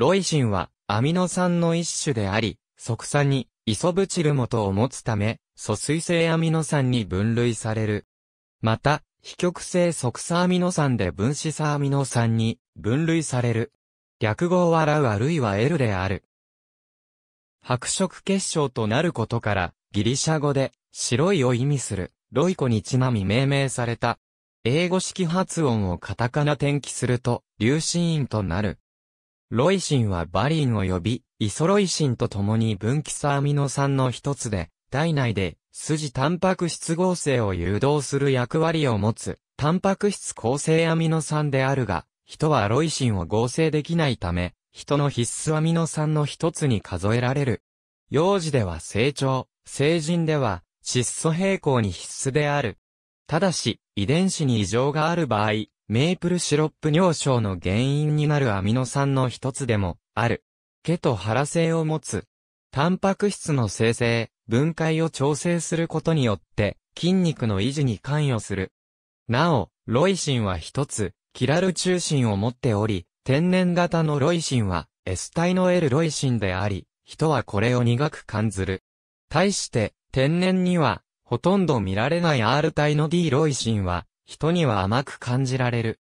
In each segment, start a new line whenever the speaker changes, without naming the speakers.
ロイシンはアミノ酸の一種であり、即座にイソブチル元を持つため、疎水性アミノ酸に分類される。また、非極性即差アミノ酸で分子差アミノ酸に分類される。略語はラウあるいは L である。白色結晶となることから、ギリシャ語で白いを意味するロイコにちなみ命名された。英語式発音をカタカナ転記すると、流子イとなる。ロイシンはバリンを呼び、イソロイシンと共に分岐さアミノ酸の一つで、体内で筋タンパク質合成を誘導する役割を持つ、タンパク質構成アミノ酸であるが、人はロイシンを合成できないため、人の必須アミノ酸の一つに数えられる。幼児では成長、成人では窒素平衡に必須である。ただし、遺伝子に異常がある場合、メープルシロップ尿症の原因になるアミノ酸の一つでも、ある。毛と腹性を持つ。タンパク質の生成、分解を調整することによって、筋肉の維持に関与する。なお、ロイシンは一つ、キラル中心を持っており、天然型のロイシンは、S 体の L ロイシンであり、人はこれを苦く感じる。対して、天然には、ほとんど見られない R 体の D ロイシンは、人には甘く感じられる。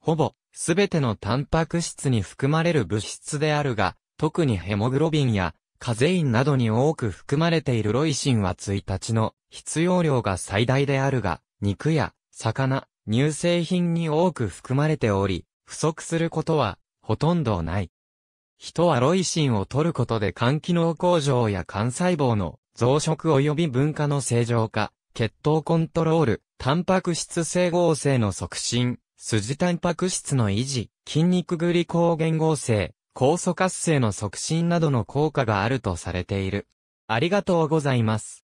ほぼ、すべてのタンパク質に含まれる物質であるが、特にヘモグロビンやカゼインなどに多く含まれているロイシンは1日の必要量が最大であるが、肉や魚、乳製品に多く含まれており、不足することはほとんどない。人はロイシンを取ることで肝機能向上や肝細胞の増殖及び分化の正常化、血糖コントロール、タンパク質整合性の促進、筋タンパク質の維持、筋肉グリコーゲン合成、酵素活性の促進などの効果があるとされている。ありがとうございます。